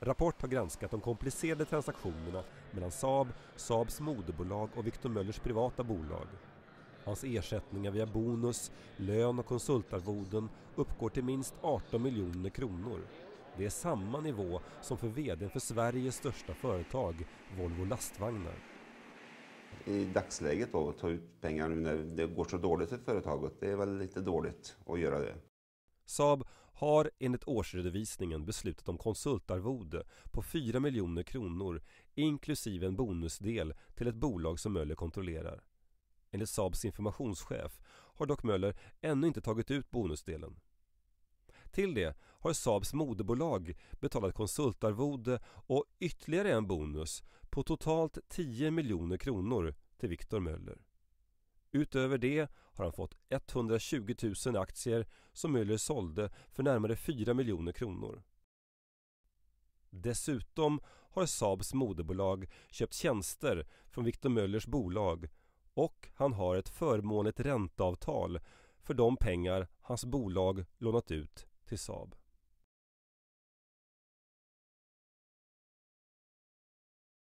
Rapport har granskat de komplicerade transaktionerna mellan Saab, Saabs moderbolag och Victor Möllers privata bolag. Hans ersättningar via bonus, lön och konsultarvoden uppgår till minst 18 miljoner kronor. Det är samma nivå som för vd för Sveriges största företag, Volvo Lastvagnar. I dagsläget då, att ta ut pengar nu när det går så dåligt för företaget, det är väl lite dåligt att göra det. Saab har enligt årsredovisningen beslutat om konsultarvode på 4 miljoner kronor inklusive en bonusdel till ett bolag som Möller kontrollerar. Enligt Saabs informationschef har dock Möller ännu inte tagit ut bonusdelen. Till det har Saabs moderbolag betalat konsultarvode och ytterligare en bonus på totalt 10 miljoner kronor till Viktor Möller. Utöver det har han fått 120 000 aktier som Müller sålde för närmare 4 miljoner kronor. Dessutom har Saabs moderbolag köpt tjänster från Victor Möllers bolag och han har ett förmånligt ränteavtal för de pengar hans bolag lånat ut till Saab.